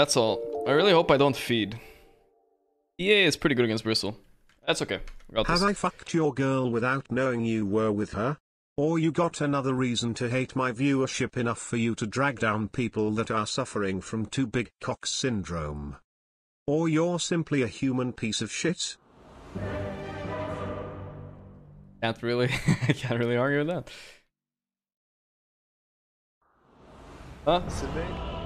That's all. I really hope I don't feed. EA is pretty good against Bristol. That's okay. this. Have I fucked your girl without knowing you were with her? Or you got another reason to hate my viewership enough for you to drag down people that are suffering from too big cock syndrome? Or you're simply a human piece of shit? Can't really, can't really argue with that. Huh?